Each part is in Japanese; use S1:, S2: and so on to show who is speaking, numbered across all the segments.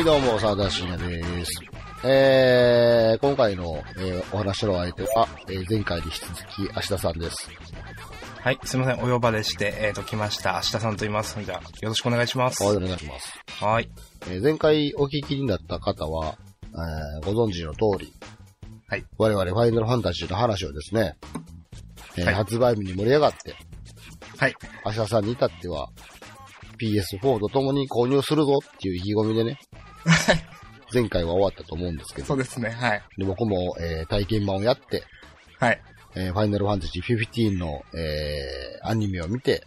S1: はいどうも、沢田信也です。えー、今回の、えー、お話の相手は、えー、前回に引き続
S2: き、芦田さんです。はい、すいません、お呼ばれして、えっ、ー、と、来ました。芦田さんと言います。じゃよろしくお願いします。はい、お願いします。はい。えー、前回お聞きになった方は、
S1: えー、ご存知の通り、はい。我々、ファイナルファンタジーの話をですね、えー、はい、発売日に盛り上がって、はい。芦田さんに至っては、PS4 と共に購入するぞっていう意気込みでね、前回は終わったと思うんですけど。そうですね、はい。で、僕も、えー、体験版をやって、はい。えー、ファイナルファンタジー15の、えー、アニメを見て、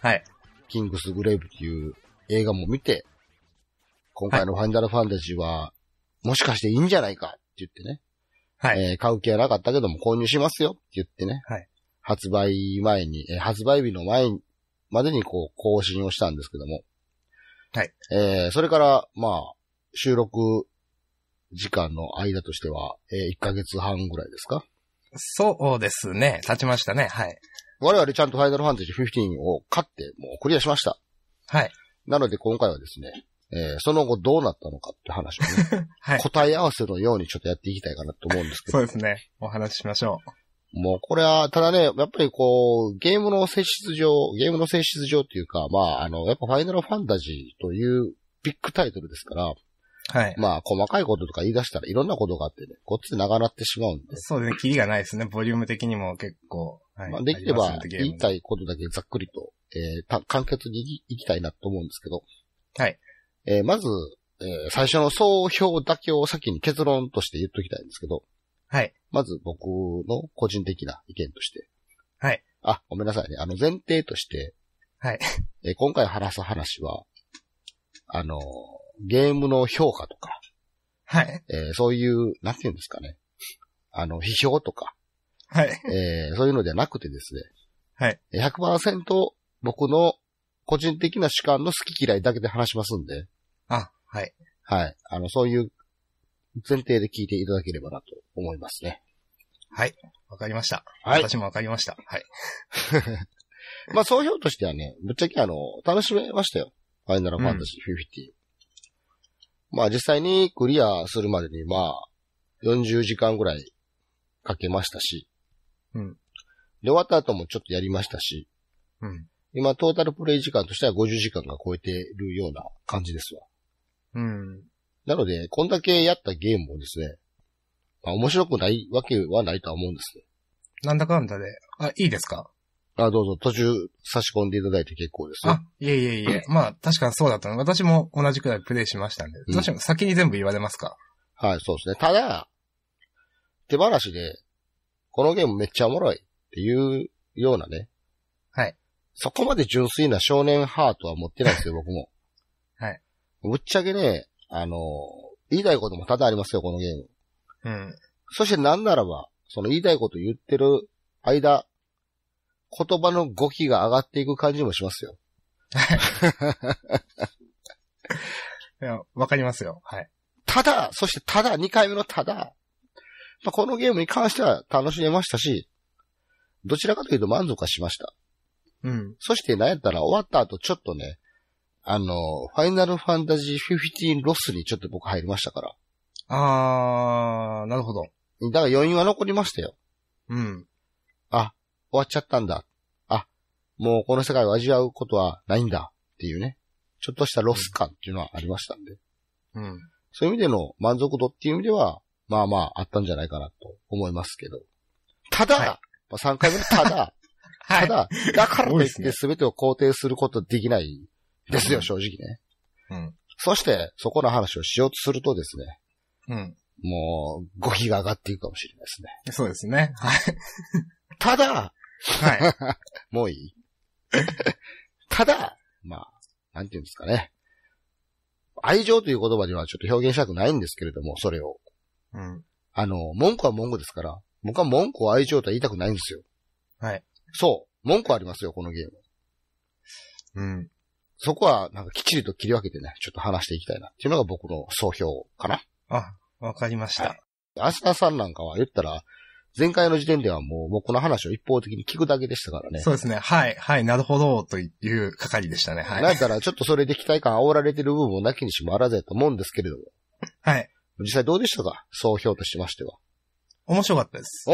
S1: はい。キングスグレイブっていう映画も見て、今回のファイナルファンタジーは、はい、もしかしていいんじゃないかって言ってね。はい。えー、買う気はなかったけども購入しますよって言ってね。はい。発売前に、えー、発売日の前までにこう更新をしたんですけども。はい。えー、それから、まあ、収録時間の間としては、えー、1ヶ月半ぐらいですかそうですね。
S2: 経ちましたね。はい。
S1: 我々ちゃんとファイナルファンタジー15を勝って、もうクリアしました。はい。なので今回はですね、えー、その後どうなったのかって話をね、はい、答え合わせのようにちょっとやっていきたいかなと思うんですけど。そうで
S2: すね。お話ししましょ
S1: う。もうこれは、ただね、やっぱりこう、ゲームの性質上、ゲームの性質上っていうか、まあ、あの、やっぱファイナルファンタジーというビッグタイトルですから、はい。まあ、細かいこととか言い出したらいろんなことがあってね、こっちで長なってしまうんで。
S2: そうですね、キリがないですね、ボリューム的にも結構。はい、まあ、できれば、言い
S1: たいことだけざっくりと、えー、簡潔にいきたいなと思うんですけど。はい。えー、まず、えー、最初の総評だけを先に結論として言っときたいんですけど。はい。まず僕の個人的な意見として。はい。あ、ごめんなさいね。あの前提として。はい。えー、今回話す話は、あのーゲームの評価とか、はい。えー、そういう、なんていうんですかね。あの、批評とか、はい。えー、そういうのじゃなくてですね、はい。100%僕の個人的な主観の好き嫌いだけで話しますんで。あ、はい。はい。あの、そういう前提で聞いていただければなと思いますね。はい。わかりました。はい。私も
S2: わかりました。はい。
S1: まあ、総評としてはね、ぶっちゃけあの、楽しめましたよ。ファイナルファンタジー50。まあ実際にクリアするまでにまあ40時間ぐらいかけましたし。うん。で、終わった後もちょっとやりましたし。うん。今、トータルプレイ時間としては50時間が超えてるような感じですわ。うん。なので、こんだけやったゲームもですね、まあ面白くないわけはないとは思うんですね。
S2: なんだかんだで、あ、いいですか
S1: あ、どうぞ、途中差し込んでいただいて結構ですね。あ、
S2: いえいえいえ。まあ、確かにそうだったの。私も同じくらいプレイしましたんで。どうし先に全部言われますかはい、そうですね。ただ、手放しで、このゲームめっちゃおもろいっ
S1: ていうようなね。はい。そこまで純粋な少年ハートは持ってないですよ、僕も。はい。ぶっちゃけね、あの、言いたいことも多々ありますよ、このゲーム。うん。そしてなんならば、その言いたいこと言ってる間、言葉の語気が上がっていく感じもしますよ。いや、わかりますよ。はい。ただ、そしてただ、2回目のただ、まあ、このゲームに関しては楽しめましたし、どちらかというと満足はしました。うん。そしてなんやったら終わった後ちょっとね、あの、ファイナルファンタジー15ロスにちょっと僕入りましたから。あー、なるほど。だから余韻は残りましたよ。うん。終わっちゃったんだ。あ、もうこの世界を味わうことはないんだっていうね、ちょっとしたロス感っていうのはありましたんで。うん。そういう意味での満足度っていう意味では、まあまああったんじゃないかなと思いますけど。ただ、はい、まあ、3回目のただ、ただ、だからといって全てを肯定することできないですよ、正直ね。うん。そして、そこの話をしようとするとですね。うん。もう、語気が上がっていくかもしれないですね。
S2: そうですね。はい。ただ、
S1: はい。もういい ただ、まあ、なんていうんですかね。愛情という言葉ではちょっと表現したくないんですけれども、それを。うん。あの、文句は文句ですから、僕は文句を愛情とは言いたくないんですよ。はい。そう。文句ありますよ、このゲーム。うん。そこは、なんかきっちりと切り分けてね、ちょっと話していきたいなっていうのが僕の総評かな。あ、わかりました。アスナさんなんかは言ったら、前回の時点ではもう僕の話を一方的に聞くだけでしたからね。そうです
S2: ね。はい、はい、なるほど、という係でしたね。はい。なんたら、
S1: ちょっとそれで期待感煽られてる部分をなきにしもあらずやと思うんですけれども。はい。実際どうでしたか総評としましては。面
S2: 白かったです。お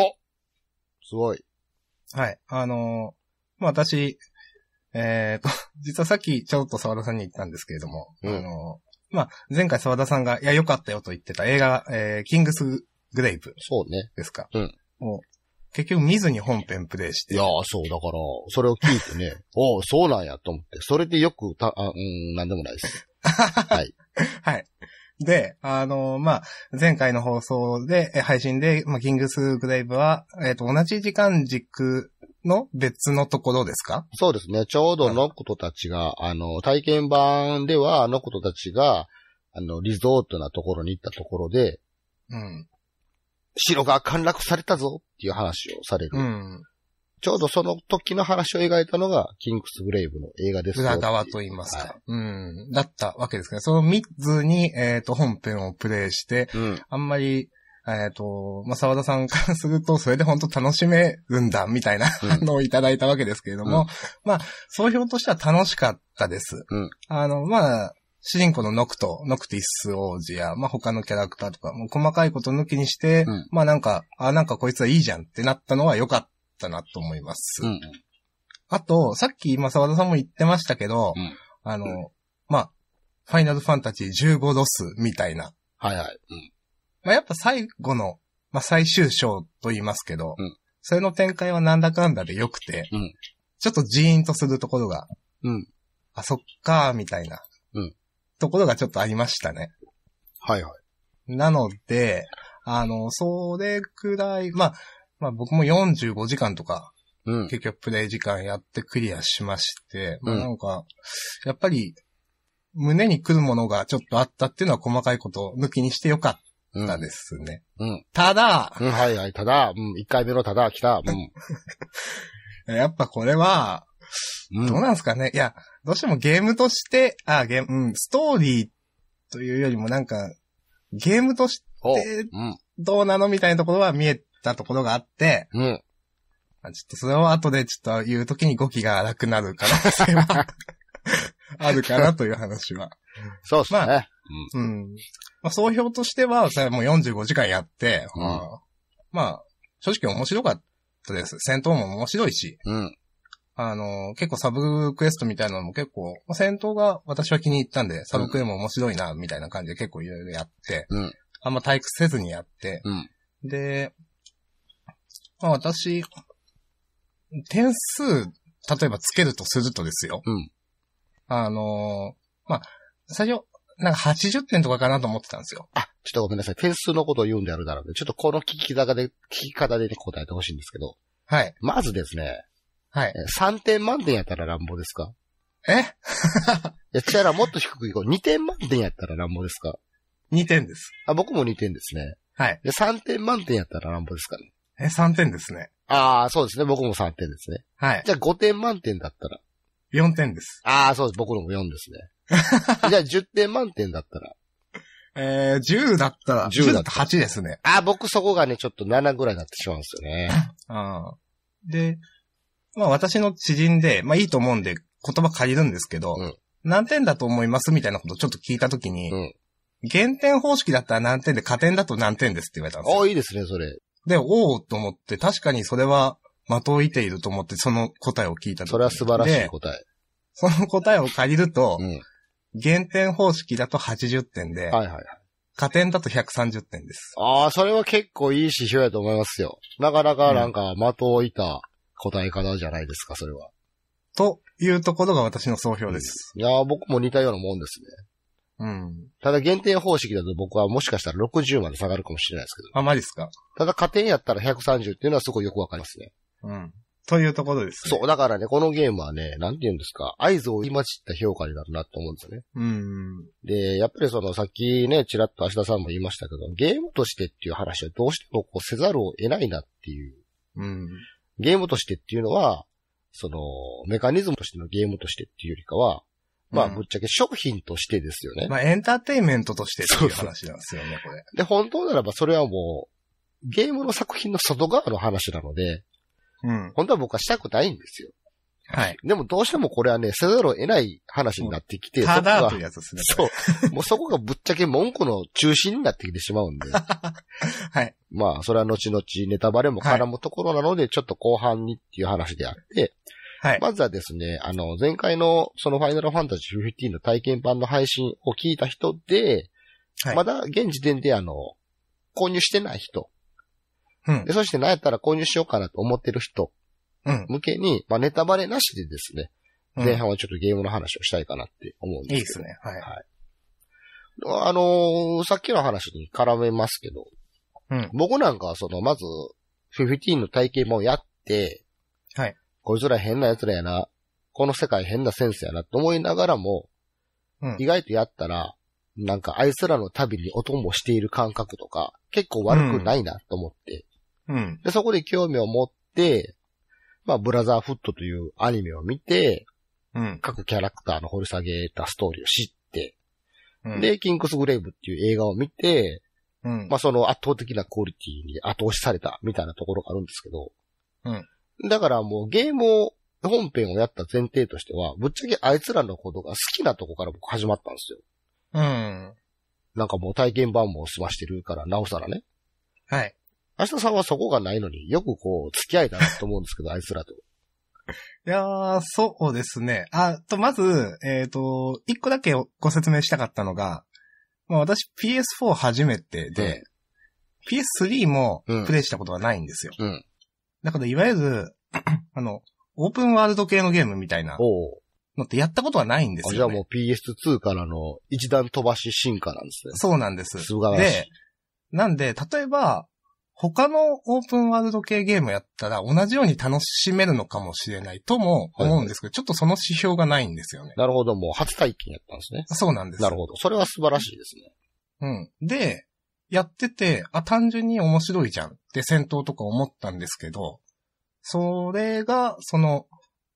S2: すごい。はい。あのー、まあ、私、えっ、ー、と、実はさっきちょっと沢田さんに言ったんですけれども、うん、あのー、まあ、前回沢田さんが、いや、良かったよと言ってた映画、えー、キングスグレイプ。そうね。ですか。うん。結局見ずに本編
S1: プレイして。いやそう、だから、それを聞いてね、おそうなんやと思って、それでよく、た、あうん、なんでもないです。はい。
S2: はい。で、あのまあ、前回の放送で、配信で、まあ、キングスグレイブは、えっ、と、同じ時間軸の
S1: 別のところですかそうですね。ちょうどノクトたちが、あの、体験版ではノクトたちが、あの、リゾートなところに行ったところで、うん。城が陥落されたぞっていう話をされる。うん、ちょうどその時の話を描いたのが、キングスブレイブの映画です裏
S2: 側と言いますか、はい、うん。だったわけですね。その3つに、えっ、ー、と、本編をプレイして、うん、あんまり、えっ、ー、と、まあ、沢田さんからすると、それで本当楽しめるんだ、みたいな反応をいただいたわけですけれども、うん、まあ、総評としては楽しかったです。うん、あの、まあ、主人公のノクト、ノクティス王子や、まあ、他のキャラクターとか、もう細かいこと抜きにして、うん、まあなんか、あ、なんかこいつはいいじゃんってなったのは良かったなと思います。うん、あと、さっき今沢田さんも言ってましたけど、うん、あの、まあ、ファイナルファンタジー15ロスみたいな。はいはい。まあやっぱ最後の、まあ最終章と言いますけど、それの展開はなんだかんだで良くて、ちょっとジーンとするところが、うん、あ、そっかーみたいな。うん。ところがちょっとありましたね。はいはい。なので、あの、それくらい、まあ、まあ僕も45時間とか、うん、結局プレイ時間やってクリアしまして、うん、まあなんか、やっぱり、胸に来るものがちょっとあったっていうのは細かいことを抜きにしてよかったですね。うん。うん、ただ、うん、はいはい、ただ、うん、一回目のただ来た、うん。やっぱこれは、どうなんすかね、いや、どうしてもゲームとして、あ、ゲーム、うん、ストーリーというよりもなんか、ゲームとして、どうなのみたいなところは見えたところがあって、うん。まあ、ちょっとそれを後でちょっと言うときに語気が荒くなる可能性は あるかなという話は。そうですね。まあ、うん。うん、まあ、総評としては、それもう45時間やって、うん、まあ、正直面白かったです。戦闘も面白いし、うん。あの、結構サブクエストみたいなのも結構、戦闘が私は気に入ったんで、サブクエも面白いな、みたいな感じで結構いろいろやって、うん、あんま退屈せずにやって、うん、で、まあ、私、点数、例えばつけるとするとですよ。うん、あの、まあ、最初、なんか80点とかかなと思ってたんですよ。あ、ちょっとごめんなさい。点数
S1: のことを言うんであるならね、ちょっとこの聞き方で、聞き方で、答えてほしいんですけど。はい。まずですね、はい。3点満点やったら乱暴ですかえ いや、違うもっと低くいこう。2点満点やったら乱暴ですか ?2 点です。あ、僕も2点ですね。はい。で、3点満点やったら乱暴ですか
S2: ね。え、3点ですね。
S1: ああ、そうですね。僕も3点ですね。はい。じゃあ5点満点だったら。4点です。ああ、そうです。僕のも4ですね。じゃあ10点満点だったら。えー、10だったら、10だったら8
S2: ですね。あ、僕そこがね、ちょっと7ぐらいになってしまうんですよね。う ん。で、まあ私の知人で、まあいいと思うんで言葉借りるんですけど、うん、何点だと思いますみたいなことをちょっと聞いたときに、うん、減点方式だったら何点で、加点だと何点ですって言われたんですよ。ああ、いいですね、それ。で、おおと思って、確かにそれは的をいていると思って、その答えを聞いたそれは素晴らしい答え。その答えを借りると、うん、減点方式だと80点で、はいはい加点だと130点です。
S1: ああ、それは結構いい指標やと思いますよ。なかなかなんか的をいた答え方じゃないですか、それは。というところが私の総評です。いやー、僕も似たようなもんですね。うん。ただ限定方式だと僕はもしかしたら60まで下がるかもしれないですけど。あ、まじっすか。ただ家庭やったら130っていうのはすごいよくわかりますね。うん。というところです、ね。そう、だからね、このゲームはね、なんて言うんですか、合図を言いまじった評価になるなと思うんですよね。
S2: う。ん。
S1: で、やっぱりそのさっきね、ちらっと芦田さんも言いましたけど、ゲームとしてっていう話はどうしてもこうせざるを得ないなっていううん。ゲームとしてっていうのは、その、メカニズムとしてのゲームとしてっていうよりかは、まあ、ぶっちゃけ商品としてですよね。まあ、エンターテインメントとしてっていう話な
S2: んですよね、これ。
S1: で、本当ならばそれはもう、ゲームの作品の外側の話なので、うん。本当は僕はしたくないんですよ。はい。でもどうしてもこれはね、せざるを得ない話になってきて、ただというやつですね。そう。もうそこがぶっちゃけ文句の中心になってきてしまうんで。はい。まあ、それは後々ネタバレも絡むところなので、ちょっと後半にっていう話であって、はい。まずはですね、あの、前回のそのファイナルファンタジー15の体験版の配信を聞いた人で、はい、まだ現時点であの、購入してない人。うん。でそして何やったら購入しようかなと思ってる人向けに、うん、まあネタバレなしでですね、前半はちょっとゲームの話をしたいかなって思うんですけど。いいですね。はい。はいあのー、さっきの話に絡めますけど、うん、僕なんかはその、まず、フフィィテーンの体験もやって、はい。こいつら変な奴らやな、この世界変なセンスやなと思いながらも、うん、意外とやったら、なんかあいつらの旅にお供している感覚とか、結構悪くないなと思って、うん。で、そこで興味を持って、まあ、ブラザーフットというアニメを見て、うん。各キャラクターの掘り下げたストーリーを知って、うん、で、キングスグレイブっていう映画を見て、うん。まあ、その圧倒的なクオリティに後押しされたみたいなところがあるんですけど、うん。だからもうゲームを、本編をやった前提としては、ぶっちゃけあいつらのことが好きなとこから僕始まったんですよ。うん。なんかもう体験版も済ましてるから、なおさらね。はい。明日さんはそこがないのによくこう、付き合えたなと思うんですけど、あいつらと。い
S2: やー、そうですね。あ、と、まず、えっ、ー、と、一個だけご説明したかったのが、まあ私 PS4 初めてで、うん、PS3 もプレイしたことがないんですよ。うん、だから、いわゆる、あの、オープンワールド系のゲームみたいなのってやったことはないんですよ、ね、じゃあもう PS2 からの一段飛ばし進化なんですね。そうなんです。素晴らしい。で、なんで、例えば、他のオープンワールド系ゲームやったら同じように楽しめるのかもしれないとも思うんですけど、はい、ちょっとその指標がないんですよね。なるほど、もう初体験やったんですね。そうなんです。なるほど。それは素晴らしいですね。うん。で、やってて、あ、単純に面白いじゃんって戦闘とか思ったんですけど、それが、その、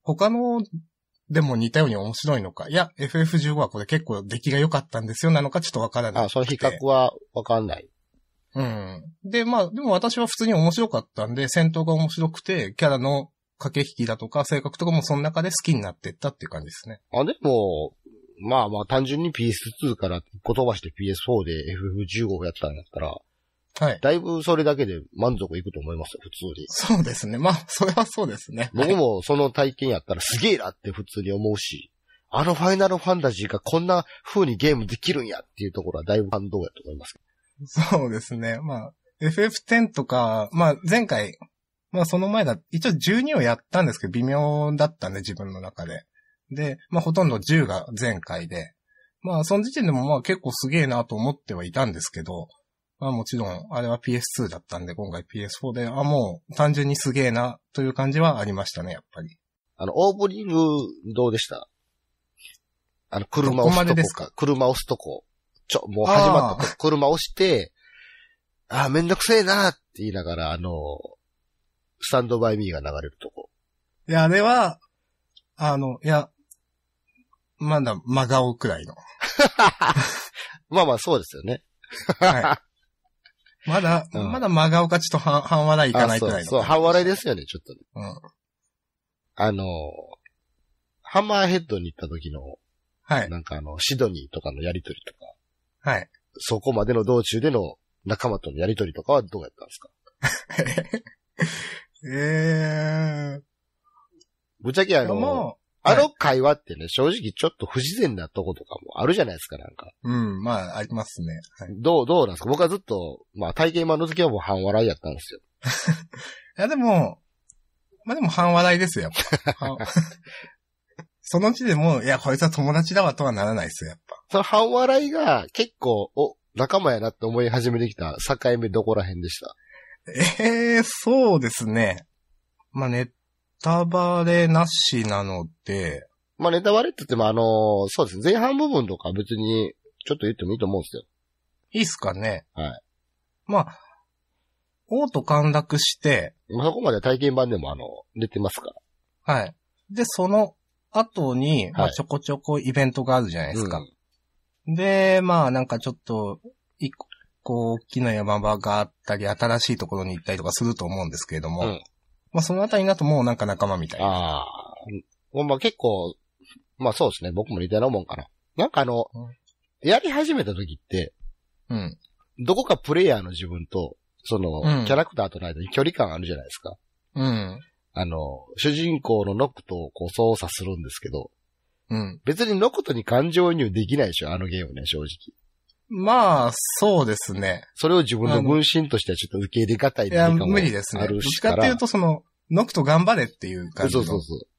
S2: 他のでも似たように面白いのか、いや、FF15 はこれ結構出来が良かったんですよなのかちょっとわからない。あ、その比較はわかんない。うん。で、まあ、でも私は普通に面白かったんで、戦闘が面白くて、キャラの駆け引きだとか、性格とかもその中で好きになってったっていう感じですね。
S1: あ、でも、まあまあ単純に PS2 から言葉して PS4 で FF15 をやったんだったら、はい。だいぶそれだけで満足いくと思いますよ、普通に。そうですね。まあ、それはそうですね。僕もその体験やったらすげえなって普通に思うし、あのファイナルファンタジーがこんな風にゲームできるんやっていうところはだいぶ感動やと思います。
S2: そうですね。まあ、FF10 とか、まあ前回、まあその前だ、一応12をやったんですけど、微妙だったんで自分の中で。で、まあほとんど10が前回で。まあその時点でもまあ結構すげえなと思ってはいたんですけど、まあもちろん、あれは PS2 だったんで、今回 PS4 で、あ、もう単純にすげえなという感じはありましたね、やっぱり。
S1: あの、オープニングどうでしたあの、車押すとこここ車押すとこ。ちょ、もう始まった車押して、ああ、めんどくせえなって言いながら、あの、スタンドバイミーが流れるとこ。
S2: いや、あれは、あの、いや、まだ真顔くらいの。まあまあ、そうですよね。はい。まだ、うん、まだ真顔かちょっと半半笑いいかないくらいのそう。そう、半
S1: 笑いですよね、ちょっとね。うん。あの、ハンマーヘッドに行った時の、はい。なんかあの、シドニーとかのやりとりとか。はい。そこまでの道中での仲間とのやりとりとかはどうやったんですか
S2: ええー。
S1: ぶっちゃけあの、あの会話ってね、はい、正直ちょっと不自然なとことかもあるじゃないですか、なんか。うん、まあ、ありますね。はい、どう、どうなんですか僕はずっと、まあ、体験版の時はもう半笑いやったんですよ。
S2: いや、でも、まあでも半笑いですよ、やっぱ。そのうちでも、いや、こいつは友達だわとはならないですよ、やっぱ。その半笑いが結
S1: 構、お、仲間やなって思い始めてきた境
S2: 目どこら辺でしたええー、そうですね。まあ、ネタバレなしなので。まあ、ネタバレって言っても、あのー、そうですね。前半
S1: 部分とか別に、ちょっと言ってもいいと思うんですよ。いいっすかね。はい。ま
S2: あ、王と陥落して。まあ、そこまで体験版でもあの、出てますから。はい。で、その後に、まあ、ちょこちょこイベントがあるじゃないですか。うん、で、まあなんかちょっと、一個大きな山場があったり、新しいところに行ったりとかすると思うんですけれども、うん、まあそのあたりだともうなんか仲間みたいな。ああ。まあ結構、まあそうですね。僕も似たようなもんかな。なんかあの、う
S1: ん、やり始めた時って、うん。どこかプレイヤーの自分と、その、キャラクターとの間に距離感あるじゃないですか。うん。あの、主人公のノクトをこう操作するんですけど、うん。別にノクトに感情移入できないでしょ、あのゲームね、正直。まあ、そうですね。それを自分の分身としてはちょっと受け入れ難いいや、無理ですね。あるしかっていうと、
S2: その、ノクト頑張れっていう感じの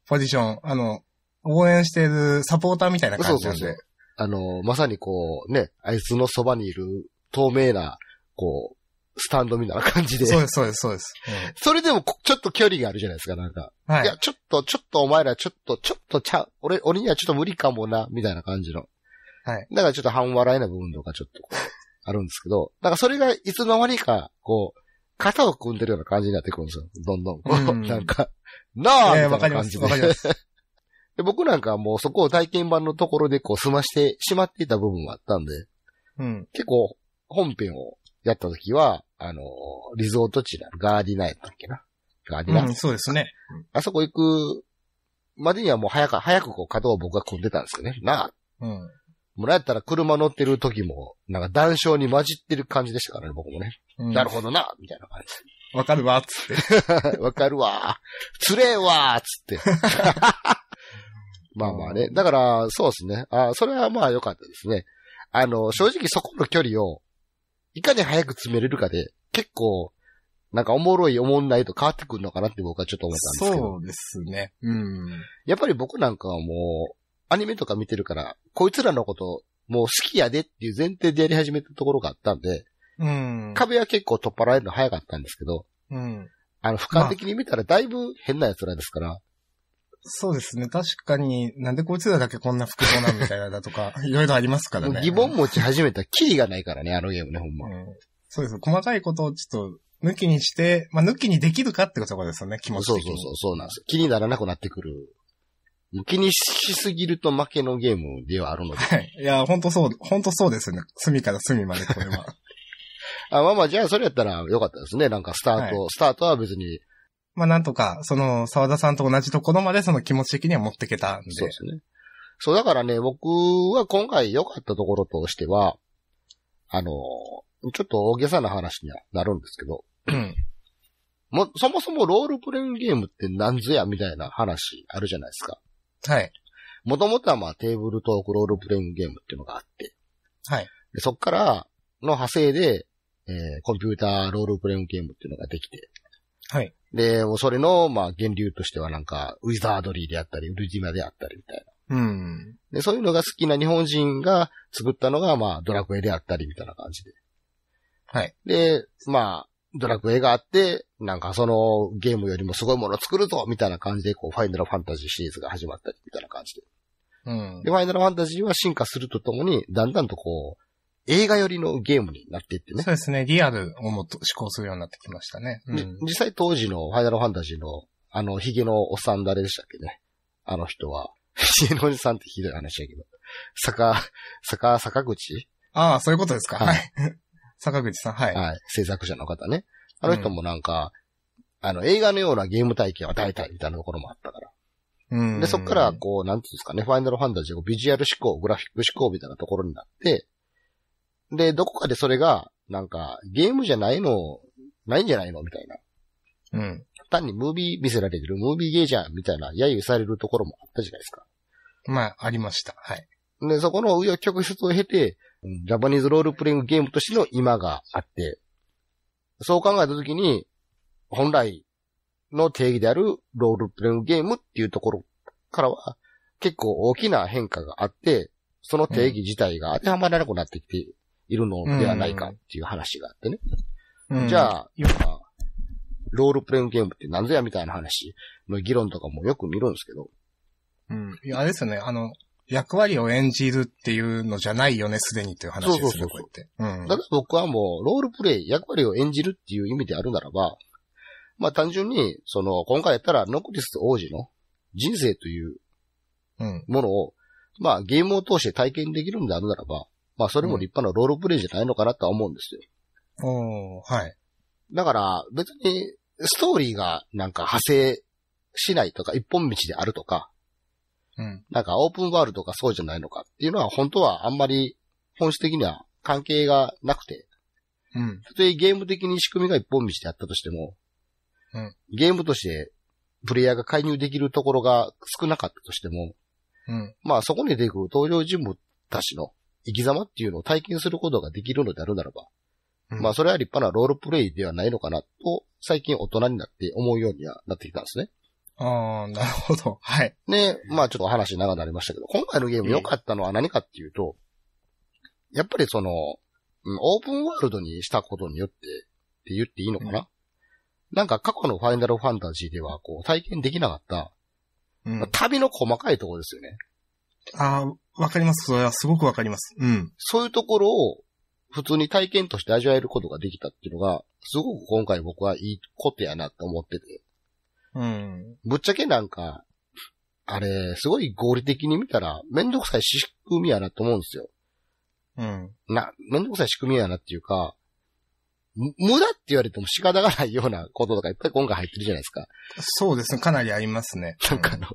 S2: ポジション。そうあの、応援してるサポーターみたいな感じなんで。そうそうそう
S1: あの、まさにこう、ね、あいつのそばにいる透明な、こう、スタンドみたいな感じで。そうです、そうです、そうです。それでも、ちょっと距離があるじゃないですか、なんか。はい。いや、ちょっと、ちょっとお前ら、ちょっと、ちょっとちゃ、俺、俺にはちょっと無理かもな、みたいな感じの。はい。だからちょっと半笑いな部分とかちょっとあるんですけど、だからそれがいつの間にか、こう、肩を組んでるような感じになってくるんですよ。どんどん。う、ん、なんか、なあみたいな感じで。わかります。で僕なんかもうそこを体験版のところでこう済ましてしまっていた部分があったんで、うん、結構本編をやった時は、あの、リゾート地なガーディナやったっけな。ガーディナ、うん、そうですね。あそこ行くまでにはもう早く、早くこう角を僕が組んでたんですよね。なあ。うん。もらったら車乗ってる時も、なんか談笑に混じってる感じでしたからね、僕もね。うん、なるほどな、みたいな感じ。わかるわ、つって。わかるわ、つれえわ、つって。まあまあね。だから、そうですね。あそれはまあ良かったですね。あの、正直そこの距離を、いかに早く詰めれるかで、結構、なんかおもろいおもんないと変わってくるのかなって僕はちょっと思ったんですけど。そうですね。うん。やっぱり僕なんかはもう、アニメとか見てるから、こいつらのこともう好きやでっていう前提でやり始めたところがあったんで、うん。壁は結構取っ払えるの早かったんですけど、うん。あの、俯瞰的に見たらだいぶ変な奴らですか
S2: ら、そうですね。確かに、なんでこいつらだけこんな服装なんみたいなだとか、いろいろありますからね。疑問持ち始めたらキリがないからね、あのゲームね、ほんま。うん、そうです。細かいことをちょっと、抜きにして、まあ、抜きにできるかってことですよね、気持ち的に。そうそうそう、そうなんです。
S1: 気にならなくなってくる。気にしすぎると負けのゲームではあるので。は
S2: い。いや、ほんとそう、ほんとそうですね。隅から隅まで、これは。
S1: あまあまあ、じゃあ、それやったらよかったですね。なんか、スタート、はい、スタートは別に、
S2: まあなんとか、その、沢田さんと同じところまでその気持ち的には持ってけたんで。そうですね。そう
S1: だからね、僕は今回良かったところとしては、あの、ちょっと大げさな話にはなるんですけど、も、そもそもロールプレイングゲームって何ぞやみたいな話あるじゃないですか。はい。もともとはまあテーブルトークロールプレイングゲームっていうのがあって。はい。でそっからの派生で、えー、コンピューターロールプレイングゲームっていうのができて。はい。で、もうそれの、まあ、源流としてはなんか、ウィザードリーであったり、ウルジマであったりみたい
S2: な。うん。
S1: で、そういうのが好きな日本人が作ったのが、まあ、ドラクエであったりみたいな感じで。はい。で、まあ、ドラクエがあって、なんかそのゲームよりもすごいものを作るぞみたいな感じで、こう、ファイナルファンタジーシリーズが始まったりみたいな感じで。うん。で、ファイナルファンタジーは進化するとともに、だんだんとこう、映画寄りのゲームになっていってね。そうですね。リアルを
S2: もっと思考するようになってきましたね。うん、
S1: 実際当時のファイナルファンタジーの、あの、ヒゲのおっさん誰でしたっけね。あの人は。ヒゲのおじさんってひどい話だけど。坂、坂、坂口
S2: ああ、そういうことですか。はい。坂口さん、はい。はい。
S1: 制作者の方ね。あの人もなんか、うん、あの、映画のようなゲーム体験は大体みたいなところもあったから。
S2: うん。で、そっか
S1: ら、こう、なんていうんですかね、ファイナルファンタジーをビジュアル思考、グラフィック思考みたいなところになって、で、どこかでそれが、なんか、ゲームじゃないの、ないんじゃないのみたいな。うん。単にムービー見せられてる、ムービーゲーじゃんみたいな、揶揄されるところもあったじゃないですか。まあ、ありました。はい。で、そこの紆余曲折を経て、ジャパニーズロールプレイングゲームとしての今があって、そう考えたときに、本来の定義であるロールプレイングゲームっていうところからは、結構大きな変化があって、その定義自体が当てはまらなくなってきているのではないかっていう話があってね。じゃあ、今、ロールプレイングゲームって何ぞやみたいな話の議論と
S2: かもよく見るんですけど。うん。あれですよね。あの、役割を演じるっていうのじゃないよね、すでにっていう話ですよね、そうそうそうこうやって。うん。だから僕はもう、ロールプレイ、役割
S1: を演じるっていう意味であるならば、まあ単純に、その、今回やったら、ノクリス王子の人生というものを、まあゲームを通して体験できるんであるならば、まあそれも立派なロールプレイじゃないのかなとは思うんですよ。ん、はい。だから別にストーリーがなんか派生しないとか一本道であるとか、うん。なんかオープンワールドがそうじゃないのかっていうのは本当はあんまり本質的には関係がなくて、うん。例とえゲーム的に仕組みが一本道であったとしても、うん。ゲームとしてプレイヤーが介入できるところが少なかったとしても、うん。まあそこに出てくる登場人物たちの生き様っていうのを体験することができるのであるならば、うん、まあそれは立派なロールプレイではないのかなと、最近大人になって思うようにはなってきたんですね。
S2: ああ、なるほど。
S1: はい。ね、まあちょっと話長くなりましたけど、今回のゲーム良かったのは何かっていうと、えー、やっぱりその、オープンワールドにしたことによって、って言っていいのかな、うん、なんか過去のファイナルファンタジーではこう体験できなかった、うん、旅の細かいところですよね。
S2: ああ、わかります。それはす
S1: ごくわかります。うん。そういうところを普通に体験として味わえることができたっていうのが、すごく今回僕はいいことやなって思ってて。うん。ぶっちゃけなんか、あれ、すごい合理的に見たら、めんどくさい仕組みやなと思うんですよ。うん。な、めんどくさい仕組みやなっていうか、無駄って言われても仕方がないようなこととかいっぱい今回入ってるじゃないですか。そうですね。かなりありますね。なんかあの、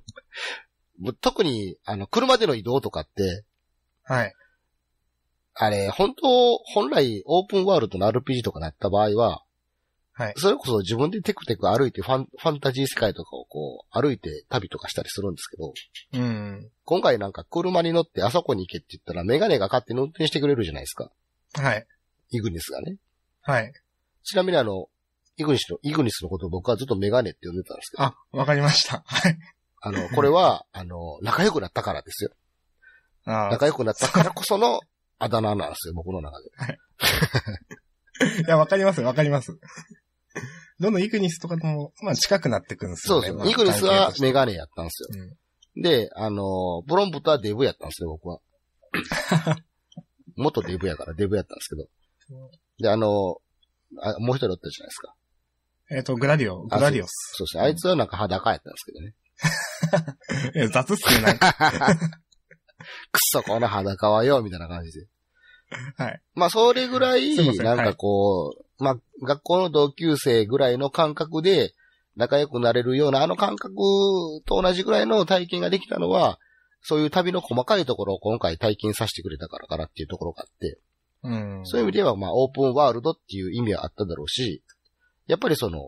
S1: 特に、あの、車での移動とかって、はい。あれ、本当、本来、オープンワールドの RPG とかなった場合は、はい。それこそ自分でテクテク歩いてファン、ファンタジー世界とかをこう、歩いて旅とかしたりするんですけど、うん。今回なんか車に乗ってあそこに行けって言ったら、メガネが勝手に運転してくれるじゃないですか。はい。イグニスがね。はい。ちなみにあの、イグニスの、イグニスのことを僕はずっとメガネって呼んでたんですけ
S2: ど。あ、わかりました。はい。
S1: あの、これは、あの、仲良くなったからですよ。仲良くなったからこそのあだ名なんですよ、僕の中で。はい。
S2: いや、わかりますわかります。どんどんイグニスとかとも、まあ近くなってくるんですよね。そうです。イグニスは
S1: メガネやったんですよ。うん、で、あの、ブロンブとはデブやったんですよ、僕は。元デブやからデブやったんですけど。で、あの、あもう一人おったじゃないですか。
S2: えっ、と、グラディオ、グラディオス。そうですね。あい
S1: つはなんか裸やったんですけどね。雑っすね、なんか。くそ、この裸はよ、みたいな感じで。はい。まあ、それぐらい、なんかこう、はい、まあ、学校の同級生ぐらいの感覚で、仲良くなれるような、あの感覚と同じぐらいの体験ができたのは、そういう旅の細かいところを今回体験させてくれたからかなっていうところがあって、うん、そういう意味では、まあ、オープンワールドっていう意味はあっただろうし、やっぱりその、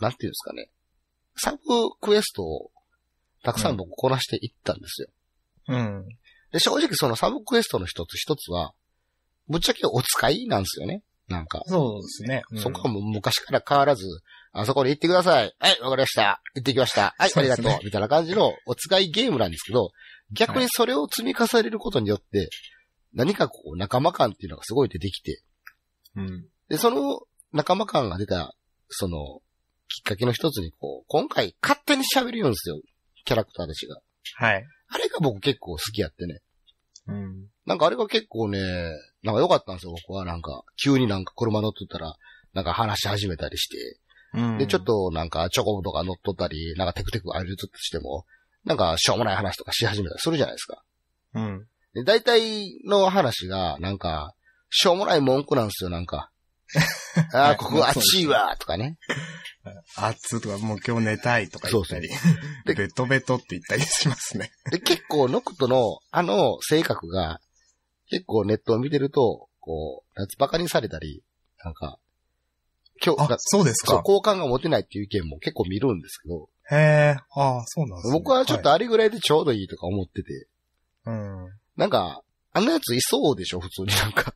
S1: なんていうんですかね、サブクエストをたくさん僕こなしていったんですよ。うん。で、正直そのサブクエストの一つ一つは、ぶっちゃけお使いなんですよね。なんか。そうですね。うん、そこはもう昔から変わらず、あそこに行ってください。はい、わかりました。行ってきました。はい、ありがとう。うね、みたいな感じのお使いゲームなんですけど、逆にそれを積み重ねることによって、はい、何かこう仲間感っていうのがすごい出てきて、うん。で、その仲間感が出た、その、きっかけの一つにこう、今回勝手に喋るようですよ。キャラクターたちが。はい。あれが僕結構好きやってね。うん。なんかあれが結構ね、なんか良かったんですよ、僕は。なんか、急になんか車乗ってたら、なんか話し始めたりして。うん。で、ちょっとなんかチョコブとか乗っとったり、なんかテクテク歩いてとしても、なんかしょうもない話とかし始めたりするじゃないですか。うん。で、大体の話が、なんか、しょうもない文句なんですよ、なんか。ああ、ここ暑いわ、と
S2: かね。暑とか、もう今日寝たいとか言ったり、そうそうベトベトって言ったりしますね。で、結構、ノクトのあの性格が、
S1: 結構ネットを見てると、こう、夏バカにされたり、なんか、今日、そうですか。好感が持てないっていう意見も結構見るんですけど。
S2: へえ、ああ、そうなんですね。僕はちょっ
S1: とあれぐらいでちょうどいいとか思ってて。はい、うん。なんか、あんなやついそうでしょ、普通になんか。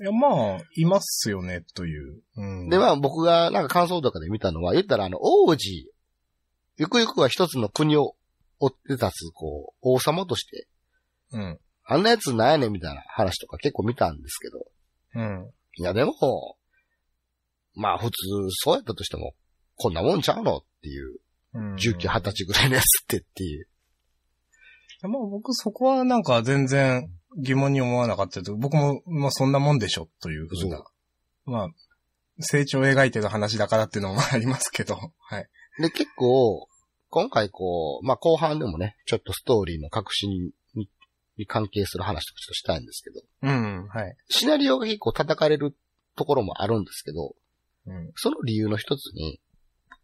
S1: いや、まあ、いますよね、という。うん、で、まあ僕がなんか感想とかで見たのは、言ったらあの、王子、ゆくゆくは一つの国を追って立つ、こう、王様として、うん。あんなやつなんやねんみたいな話とか結構見たんですけど。うん。いや、でも、まあ普通、そうやったとしても、こんなもんちゃうのっていう。うん。19、20歳ぐらいのやつってっていう。
S2: まあ僕そこはなんか全然、疑問に思わなかったと、僕も、まあそんなもんでしょ、というふうな。うまあ、成長を描いてる話だからっていうのもありますけど、はい。
S1: で、結構、今回こう、まあ後半でもね、ちょっとストーリーの核心にに関係する話とかちょっとしたいんですけど。うん、はい。シナリオが結構叩かれるところもあるんですけど、うん、その理由の一つに、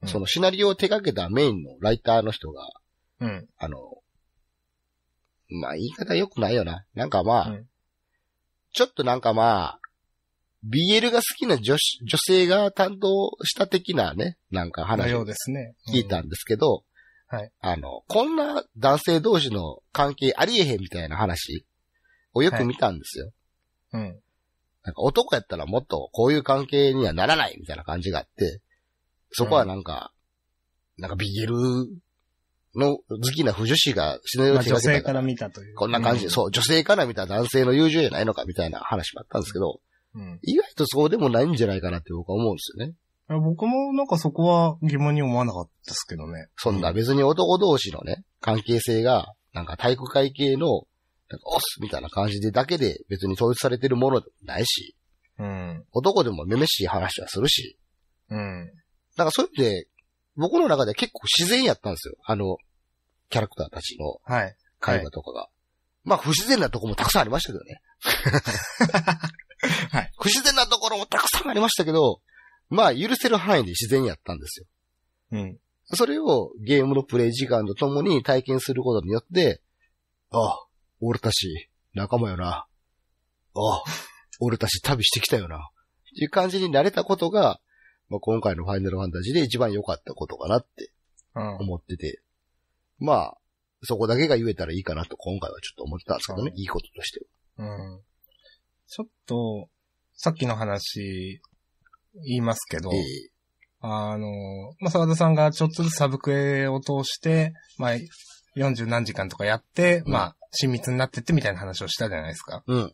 S1: そのシナリオを手掛けたメインのライターの人が、うん、あの、まあ言い方良くないよな。なんかまあ、うんちょっとなんかまあ、BL が好きな女子、女性が担当した的なね、なんか話を聞いたんですけど、はい。あの、こんな男性同士の関係ありえへんみたいな話をよく見たんですよ。はい、うん。なんか男やったらもっとこういう関係にはならないみたいな感じがあって、そこはなんか、うん、なんか BL の好きな腐女子が死ぬようになた女性か
S2: ら見たという。こんな感じで、そ
S1: う、女性から見た男性の友情じゃないのかみたいな話もあったんですけど、うん、意外とそうでもないんじゃないかなって僕は思うんですよね。僕もなんかそ
S2: こは疑問に思わなかったですけどね。
S1: そんな別に男同士のね、関係性が、なんか体育会系の、なんかオスみたいな感じでだけで別に統一されてるものでもないし、うん、男でもめめしい話はするし、うん、なんかそういう意味で僕の中で結構自然やったんですよ。あの、キャラクターたちの会話とかが。まあ不自然なとこもたくさんありましたけどね。はい。不自然なところもたくさんありましたけど、まあ許せる範囲で自然やったんですよ。うん。それをゲームのプレイ時間とともに体験することによって、ああ、俺たち仲間よな。ああ、俺たち旅してきたよな。っていう感じになれたことが、まあ、今回のファイナルファンタジーで一番良かったことかなって思ってて、うん、まあ、そこだけが言えたらいいかなと今回はちょっと思ってたんですけどね、うん、いいことと
S2: しては。うん。ちょっと、さっきの話、言いますけど、えー、あの、まあ、沢田さんがちょっとずつサブクエを通して、まあ、40何時間とかやって、うん、まあ、親密になってってみたいな話をしたじゃないですか。うん。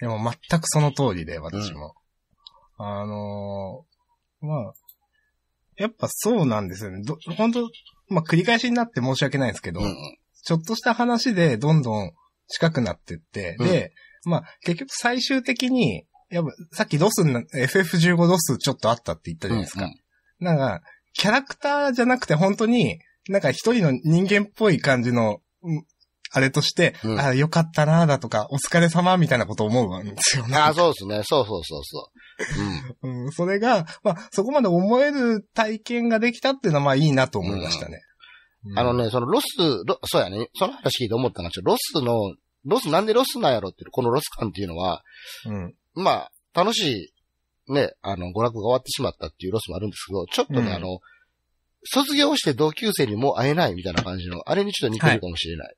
S2: でも全くその通りで、私も。うん、あの、まあ、やっぱそうなんですよね。ど、本当まあ、繰り返しになって申し訳ないんですけど、うん、ちょっとした話でどんどん近くなってって、うん、で、まあ、結局最終的に、やっぱ、さっきドス、FF15 ドスちょっとあったって言ったじゃないですか。うんうん、なんか、キャラクターじゃなくて本当に、なんか一人の人間っぽい感じの、あれとして、うん、あよかったなーだとか、お疲れ様みたいなこと思うんですよね。あそうですね。そうそうそうそうん、それが、まあ、そこまで思える体験ができたっていうのは、まあいいなと思いましたね。
S1: うん、あのね、そのロス、ロそうやね、その話聞いて思ったのは、ロスの、ロスなんでロスなんやろっていう、このロス感っていうのは、うん、まあ、楽しい、ね、あの、娯楽が終わってしまったっていうロスもあるんですけど、ちょっとね、うん、あの、卒業して同級生にも会えないみたいな感じの、あれにちょっと似てるかもしれない。はい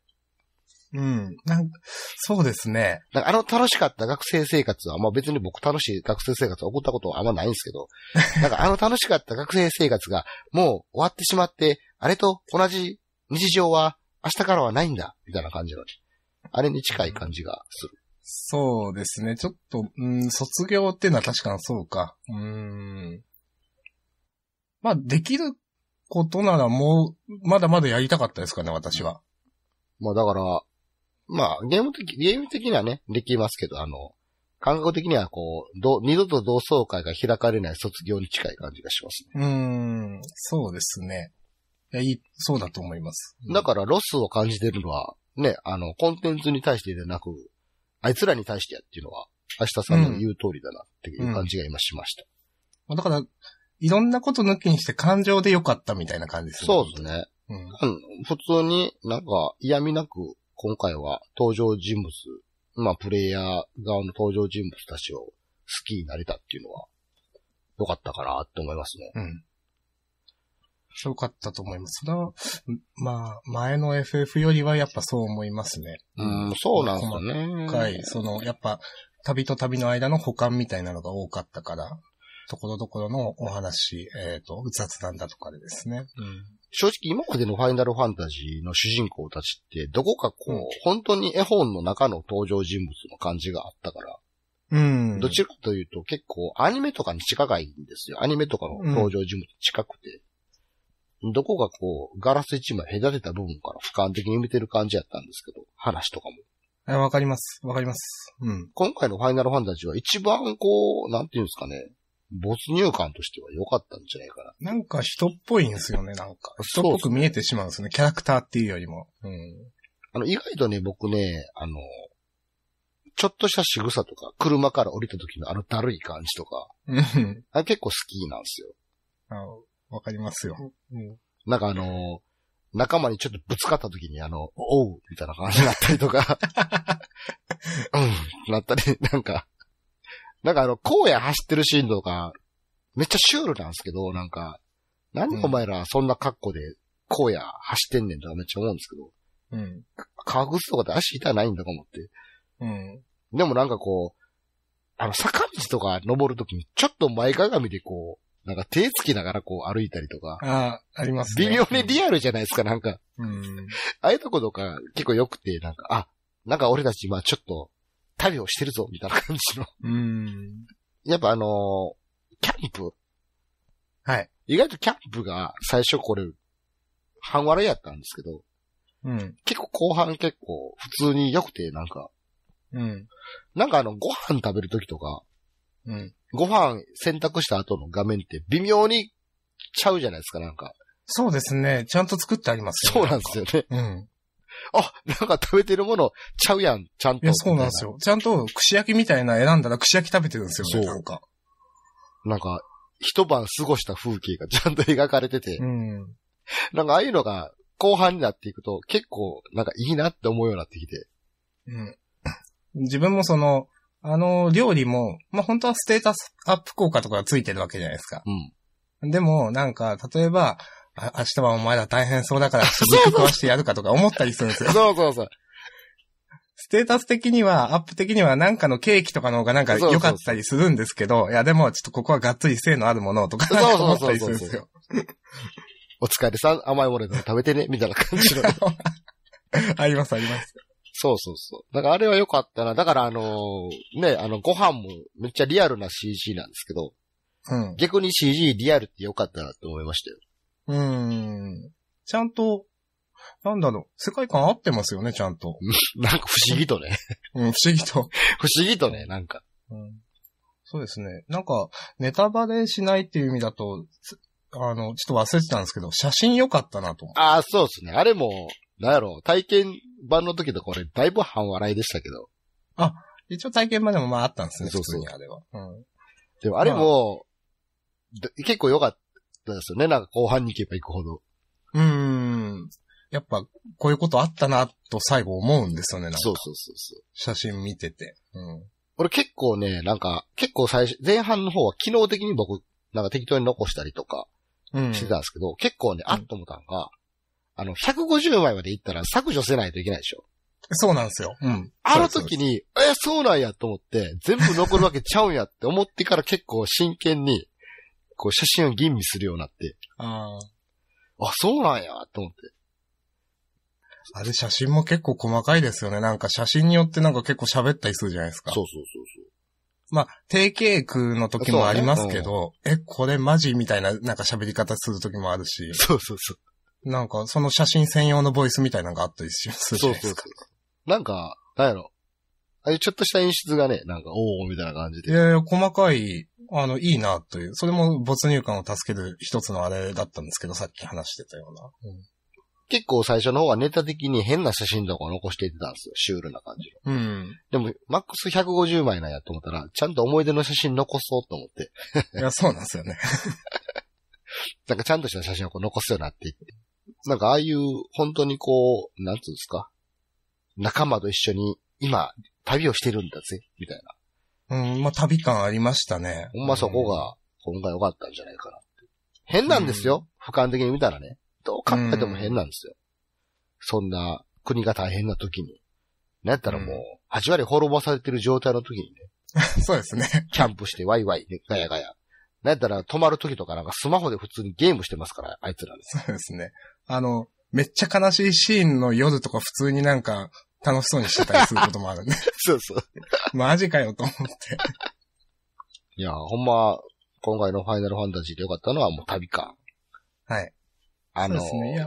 S2: うん。なんか、そうです
S1: ね。あの楽しかった学生生活は、まあ別に僕楽しい学生生活は送ったことはあんまないんですけど、なんかあの楽しかった学生生活がもう終わってしまって、あれと同じ日常は明日からはないんだ、みたいな感じの、あれに近い感じがす
S2: る。そうですね。ちょっと、うん、卒業っていうのは確かにそうか。うん。まあ、できることならもう、まだまだやりたかったですかね、私は。まあだから、まあ、ゲーム的、ゲーム的には
S1: ね、できますけど、あの、感覚的にはこう、ど、二度と同窓会が開かれない卒業に近い感じがします
S2: ね。うん、そうですね。いや、いい、そうだと思います。
S1: だからロスを感じてるのは、ね、あの、コンテンツに対してでなく、あいつらに対してやっていうのは、明日さんの言う通りだなっていう感じが今しました。うんうん、だから、いろんなこと抜きにして感情で良かったみたいな感じですね。そうですね。うん、普通になんか嫌味なく今回は登場人物、まあ、プレイヤー側の登場人物たちを好きになれたっていうのは、良かったかなって思いますね。
S2: うん。良かったと思います。それは、まあ、前の FF よりはやっぱそう思いますね。うん、そうなんですよね。はい。その、やっぱ、旅と旅の間の補完みたいなのが多かったから、ところどころのお話、えっ、ー、と、雑談だとかでですね。うん。正直今までのファイナ
S1: ルファンタジーの主人公たちって、どこかこう、うん、本当に絵本の中の登場人物の感じがあったから、うん。どちらかというと結構アニメとかに近いんですよ。アニメとかの登場人物近くて。うん、どこがこう、ガラス一枚隔てた部分から俯瞰的に見てる感じやったんですけど、話とかも。
S2: え、わかります。わかります。うん。
S1: 今回のファイナルファンタジーは一番こう、なんていうんですかね。没入
S2: 感としては良かったんじゃないかな。なんか人っぽいんですよね、なんか。人っぽく見えてしまうんですね、キャラクターっていうよりも。うん。あの、意外とね、僕ね、あの、
S1: ちょっとした仕草とか、車から降りた時のあのだるい感じとか、あれ結構好きなんですよ。あわかりますよ。うん、なんかあの、仲間にちょっとぶつかった時にあの、おうみたいな感じになったりとか、うん、なったり、なんか、なんかあの、荒野走ってるシーンとか、めっちゃシュールなんですけど、なんか、何お前らそんな格好で荒野走ってんねんとかめっちゃ思うんですけど。うん。革靴とかで足痛ないんだと思って。うん。でもなんかこう、あの、坂道とか登るときに、ちょっと前かがみでこう、なんか手つきながらこう歩いたりとか。
S2: ああ、ありますね。微妙に
S1: リアルじゃないですか、なんか。うん。ああいうとことか結構良くて、なんか、あ、なんか俺たち今ちょっと旅をしてるぞ、みたいな感じの。うん。やっぱあのー、キャンプ。はい。意外とキャンプが最初これ、半割れやったんですけど、うん。結構後半結構普通に良くて、なんか。うん。なんかあの、ご飯食べるときとか、うん。ご飯選択した後の画面って微妙にちゃうじゃないですか、なんか。そうですね。ちゃんと作ってあります
S2: ね。そうなんですよね。うん。あ、なんか食べてるものちゃうやん、ちゃんと。いや、そうなんですよ。ちゃんと串焼きみたいな選んだら串焼き食べてるんですよね、なんか。
S1: なんか、一晩過ごした風景が ちゃんと描かれてて。うん。なんかああいうのが後半になっていくと結構なんかいいなって思うようになってきて。
S2: うん。自分もその、あの料理も、まあ、本当はステータスアップ効果とかついてるわけじゃないですか。うん。でも、なんか、例えば、あ明日はお前ら大変そうだから、肉食わしてやるかとか思ったりするんですよ。そうそうそう。ステータス的には、アップ的にはなんかのケーキとかの方がなんか良かったりするんですけど、いやでもちょっとここはがっつり性のあるものとかなんか思ったりするんすよ。お疲れさん、甘いものでも食べてね、み
S1: たいな感じの。
S2: あります、あります。
S1: そうそうそう。だからあれは良かったな。だからあのー、ね、あの、ご飯もめっちゃリアルな CG なんですけど、うん、逆に CG リアルって良かったなって思いましたよ。
S2: うん。ちゃんと、なんだろう、世界観合ってますよね、ちゃんと。なんか不思議とね。うん、不思議と。不思議とね、なんか。うん、そうですね。なんか、ネタバレしないっていう意味だと、あの、ちょっと忘れてたんですけど、写真良かったなと。
S1: ああ、そうですね。あれも、なんやろう、体験版の時とこれ、だいぶ半笑いでしたけど。
S2: あ、一応体験版でもまああったんですね、そうそう普通にあれは。うん。
S1: でもあれも、まあ、結構良かった。ったですよね。なんか後半に行けば行くほど。
S2: うん。やっぱ、こういうことあったな、と最後思うんですよね、なんか。そうそうそうそう。写真見てて。うん。
S1: 俺結構ね、なんか、結構最初、前半の方は機能的に僕、なんか適当に残したりとか、してたんですけど、うん、結構ね、あっと思ったのが、うん、あの、150枚までいったら削除せないといけないでしょ。そうなんですよ。うん。あの時に、え、そうなんやと思って、全部残るわけちゃうんやって思ってから結構真剣に、
S2: こう写真を吟味するようになって。ああ。あ、そうなんや、と思って。あれ写真も結構細かいですよね。なんか写真によってなんか結構喋ったりするじゃないですか。そうそうそうそう。まあ、定型句の時もありますけど、ねうん、え、これマジみたいな、なんか喋り方する時もあるし。そうそうそう。なんか、その写真専用のボイスみたいなのがあったりしますそうそうそう。なんか、なんやろ。ああいうちょっとした演出がね、なんか、おおみたいな感じで。いやいや、細かい、あの、いいな、という。それも没入感を助ける一つのあれだったんですけど、さっき話してたような。うん、
S1: 結構最初の方はネタ的に変な写真とかを残していてたんですよ。シュールな感じの。うん。でも、マックス150枚なんやと思ったら、ちゃんと思い出の写真残そうと思って。いや、そうなんですよね。なんかちゃんとした写真をこう残すようになっていって。なんかああいう、本当にこう、なんつうんですか仲間と一緒に今、旅をしてるんだぜ、みたいな。うん、まあ、旅感ありましたね。ほんまそこが、今回良かったんじゃないかな変なんですよ、うん、俯瞰的に見たらね。どう考えても変なんですよ。うん、そんな、国が大変な時に。なやったらもう、8割滅ぼされてる状態の時にね。そうですね。キャンプしてワイワイ、ね、ガヤガヤ。なやったら
S2: 泊まる時とかなんかスマホで普通にゲームしてますから、あいつらで、ね、そうですね。あの、めっちゃ悲しいシーンの夜とか普通になんか、楽しそうにしてたりすることもあるね。そ
S1: うそう。
S2: マジかよと思って。
S1: いや、ほんま、今回のファイナルファンタジーでよかったのはもう旅か。はい。あの、ね、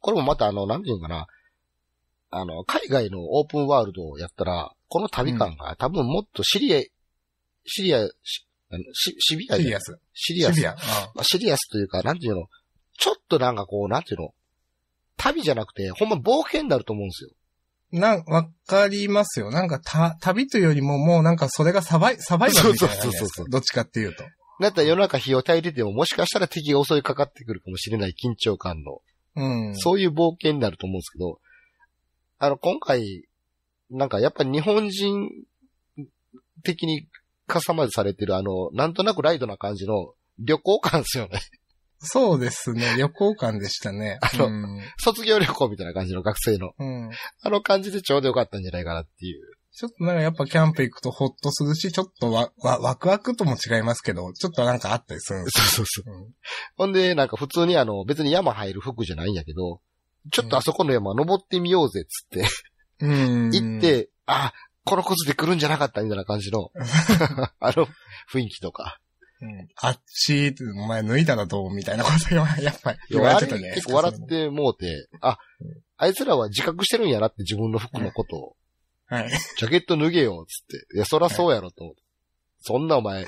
S1: これもまたあの、なんていうかな、あの、海外のオープンワールドをやったら、この旅感が、うん、多分もっとシリア、シリア、シシビアシリアス。シリアス。シリアああシリアスというか、なんていうの、ちょっとなんかこう、なんていうの、
S2: 旅じゃなくて、ほんま冒険になると思うんですよ。なん、わかりますよ。なんか、た、旅というよりももうなんかそれがサバイ、サバイバルみたいな、そうそうそうどっちかっていうと。だったら世
S1: の中火を耐えててももしかしたら敵が襲いかかってくるかもしれない緊張感の。うん。そういう冒険になると思うんですけど、あの、今回、なんかやっぱ日本人的にカスタマイズされてるあの、なんとなくライドな感じの
S2: 旅行感ですよねそうですね。旅行館でしたね。あの、うん、
S1: 卒業旅行みたいな感じの学生の。うん、あの感じでちょうどよかったんじゃないかなっていう。
S2: ちょっとなんかやっぱキャンプ行くとホッとするし、ちょっとわ、わ、ワクワクとも違いますけど、ちょっとなんかあったりするんですそうそうそう。うん、
S1: ほんで、なんか普通にあの、別に山入る服じゃないんやけど、ちょっとあそこの山登ってみようぜっつって、うん、行って、あ、このコツで来るんじゃなかったみたいな感じの、あの、雰囲気とか。うん、あっ
S2: ちって、お前脱いだなどうみたいなことやっぱ言われてたね。結構笑
S1: ってもうて、あ、あいつらは自覚してるんやなって自分の服のことを。はい。ジャケット脱げよ、つって。いや、そらそうやろとはい、そんなお前、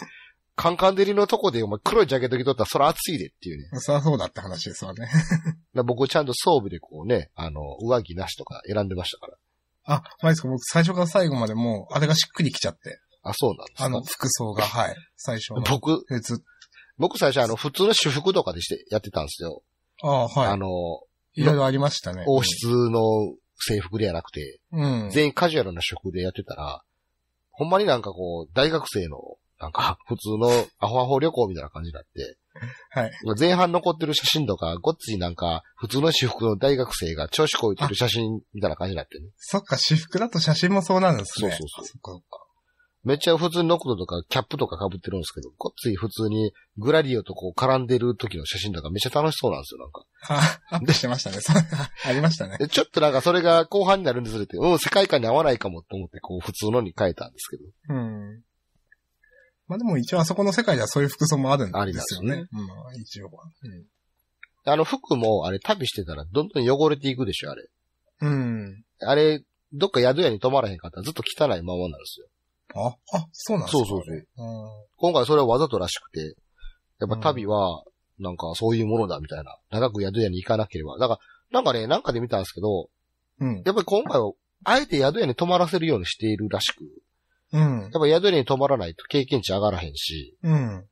S1: カンカン照りのとこでお前黒いジャケット着とったらそら暑いでっていうね。そらそうだって
S2: 話ですわね。
S1: 僕ちゃんと装備でこうね、あの、上着なしとか選んでましたから。
S2: あ、まあいですか、僕最初から最後までもう、あれがしっくり来ちゃって。
S1: あ、そうなんですかあの、
S2: 服装が、はい。最初の。
S1: 僕、僕最初あの、普通の私服とかでしてやってたんですよ。ああ、はい。あの、いろいろありましたね。王室の制服ではなくて、うん、全員カジュアルな主服でやってたら、ほんまになんかこう、大学生の、なんか、普通のアホアホ旅行みたいな感じになって、はい。前半残ってる写真とか、ごっついなんか、普通の私服の大学生が調子こいてる写真みたいな感じになってね。
S2: そっか、私服だと写真もそうなんですね。そうそうそう。そっかそっか。
S1: めっちゃ普通にノックとかキャップとか被ってるんですけど、こっつい普通にグラディオとこう絡んでる時の写真とかめっちゃ楽しそうなんですよ、なんか。
S2: はあ、アップしてましたね。ありました
S1: ね。ちょっとなんかそれが後半になるにつれて、うん、世界観に合わないかもと思って、こう普通のに変えたんですけど。
S2: うん。まあでも一応あそこの世界ではそういう服装もあるんですよね。ありね。うん、一応は。うん、
S1: あの服も、あれ旅してたらどんどん汚れていくでしょ、あれ。うん。あれ、どっか宿屋に泊まらへんかったらずっと汚いままなんですよ。あ、あ、そうなんですかそうそうそう。今回それはわざとらしくて、やっぱ旅は、なんかそういうものだみたいな。長く宿屋に行かなければ。だから、なんかね、なんかで見たんですけど、うん。やっぱり今回は、あえて宿屋に泊まらせるようにしているらしく、うん。やっぱ宿屋に泊まらないと経験値上がらへんし、うん。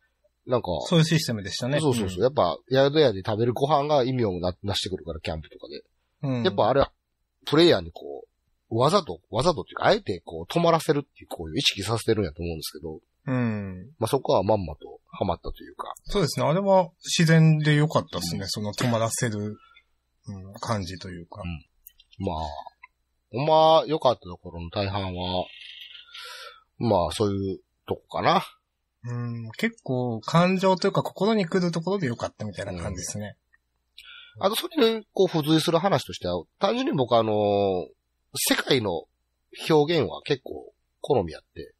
S1: なんか、そういうシス
S2: テムでしたね。そうそうそう。うん、
S1: やっぱ、宿屋で食べるご飯が意味をな、なしてくるから、キャンプとかで。うん。やっぱあれは、プレイヤーにこう、わざと、わざとっていうか、あえてこう止まらせるっていうこういう意識させてるんやと思うんですけど、うん。まあ、そこはまんまとハマったというか。
S2: そうですね。あれは自然で良かったですね。その止まらせる、うん、感じというか。うん。まあ、
S1: ほんま良かったところの大半は、まあ、そういうとこかな。
S2: うん、結構感情というか心に来るところで良かったみたいな感じですね。うん、あと、それで、こう、付随する
S1: 話としては、単純に僕あのー、世界の表現は結構好みあって。